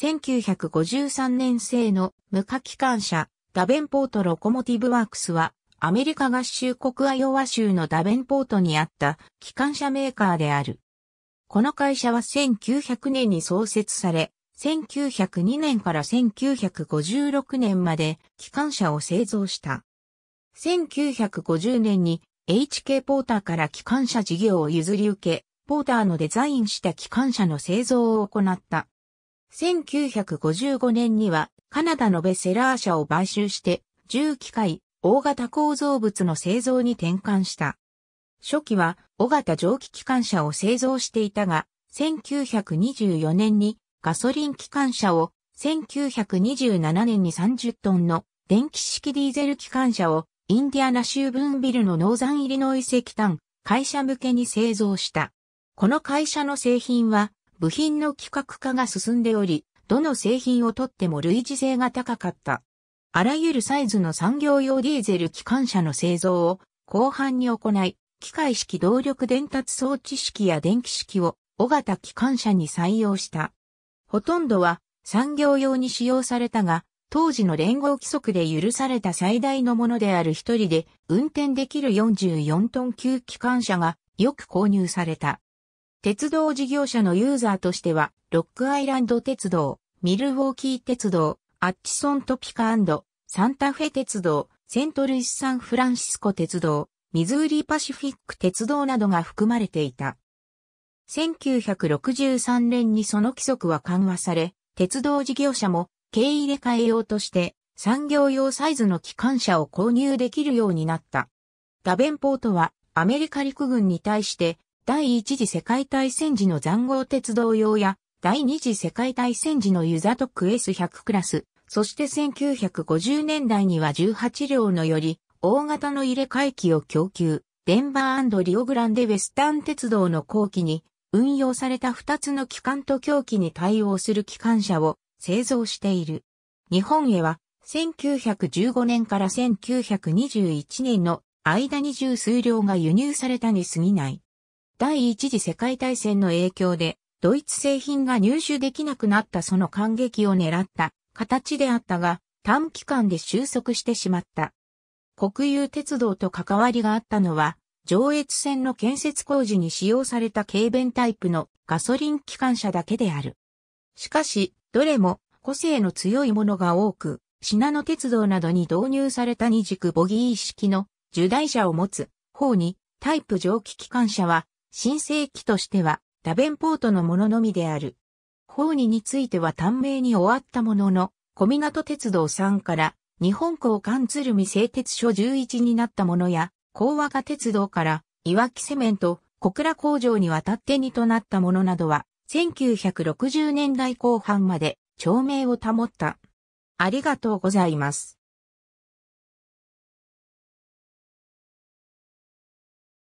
1953年製の無課機関車、ダベンポートロコモティブワークスは、アメリカ合衆国アイオワ州のダベンポートにあった機関車メーカーである。この会社は1900年に創設され、1902年から1956年まで機関車を製造した。1950年に HK ポーターから機関車事業を譲り受け、ポーターのデザインした機関車の製造を行った。1955年にはカナダのベセラー社を買収して重機械、大型構造物の製造に転換した。初期は小型蒸気機関車を製造していたが、1924年にガソリン機関車を、1927年に30トンの電気式ディーゼル機関車をインディアナ州ブンビルのノーザンイリノイ石炭会社向けに製造した。この会社の製品は部品の規格化が進んでおり、どの製品をとっても類似性が高かった。あらゆるサイズの産業用ディーゼル機関車の製造を後半に行い、機械式動力伝達装置式や電気式を小型機関車に採用した。ほとんどは産業用に使用されたが、当時の連合規則で許された最大のものである一人で運転できる44トン級機関車がよく購入された。鉄道事業者のユーザーとしては、ロックアイランド鉄道、ミルウォーキー鉄道、アッチソントピカサンタフェ鉄道、セントルイス・サンフランシスコ鉄道、ミズーリパシフィック鉄道などが含まれていた。1963年にその規則は緩和され、鉄道事業者も経営入れ替え用として産業用サイズの機関車を購入できるようになった。ダベンポートはアメリカ陸軍に対して第一次世界大戦時の残豪鉄道用や、第二次世界大戦時のユザトック S100 クラス、そして1950年代には18両のより、大型の入れ替え機を供給、デンバーリオグランデウェスタン鉄道の後期に、運用された2つの機関と狂気に対応する機関車を製造している。日本へは1915年から1921年の間に十数両が輸入されたに過ぎない。第一次世界大戦の影響で、ドイツ製品が入手できなくなったその感激を狙った形であったが、短期間で収束してしまった。国有鉄道と関わりがあったのは、上越線の建設工事に使用された軽便タイプのガソリン機関車だけである。しかし、どれも個性の強いものが多く、品野鉄道などに導入された二軸ボギー式の受台車を持つ方にタイプ蒸気機関車は新世紀としては、ダベンポートのもののみである。法にについては短命に終わったものの、小湊鉄道さんから、日本港関鶴見製鉄所11になったものや、高和賀鉄道から、岩木セメント、小倉工場に渡って2となったものなどは、1960年代後半まで、町名を保った。ありがとうございます。